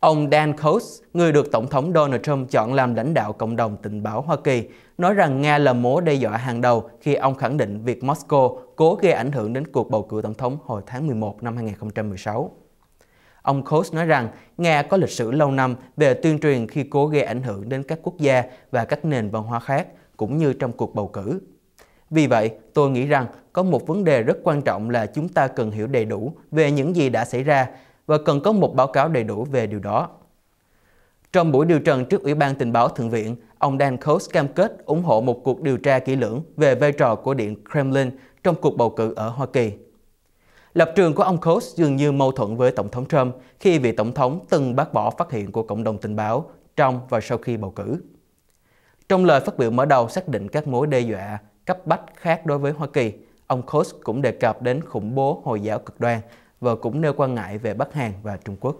Ông Dan Coates, người được Tổng thống Donald Trump chọn làm lãnh đạo cộng đồng tình báo Hoa Kỳ, nói rằng Nga là mối đe dọa hàng đầu khi ông khẳng định việc Moscow cố gây ảnh hưởng đến cuộc bầu cử tổng thống hồi tháng 11 năm 2016. Ông Coates nói rằng Nga có lịch sử lâu năm về tuyên truyền khi cố gây ảnh hưởng đến các quốc gia và các nền văn hóa khác, cũng như trong cuộc bầu cử. Vì vậy, tôi nghĩ rằng có một vấn đề rất quan trọng là chúng ta cần hiểu đầy đủ về những gì đã xảy ra và cần có một báo cáo đầy đủ về điều đó. Trong buổi điều trần trước Ủy ban Tình báo Thượng viện, ông Dan Coates cam kết ủng hộ một cuộc điều tra kỹ lưỡng về vai trò của Điện Kremlin trong cuộc bầu cử ở Hoa Kỳ. Lập trường của ông Coates dường như mâu thuẫn với Tổng thống Trump khi vị Tổng thống từng bác bỏ phát hiện của cộng đồng tình báo trong và sau khi bầu cử. Trong lời phát biểu mở đầu xác định các mối đe dọa cấp bách khác đối với Hoa Kỳ, ông Coates cũng đề cập đến khủng bố Hồi giáo cực đoan và vâng, cũng nêu quan ngại về Bắc Hàn và Trung Quốc.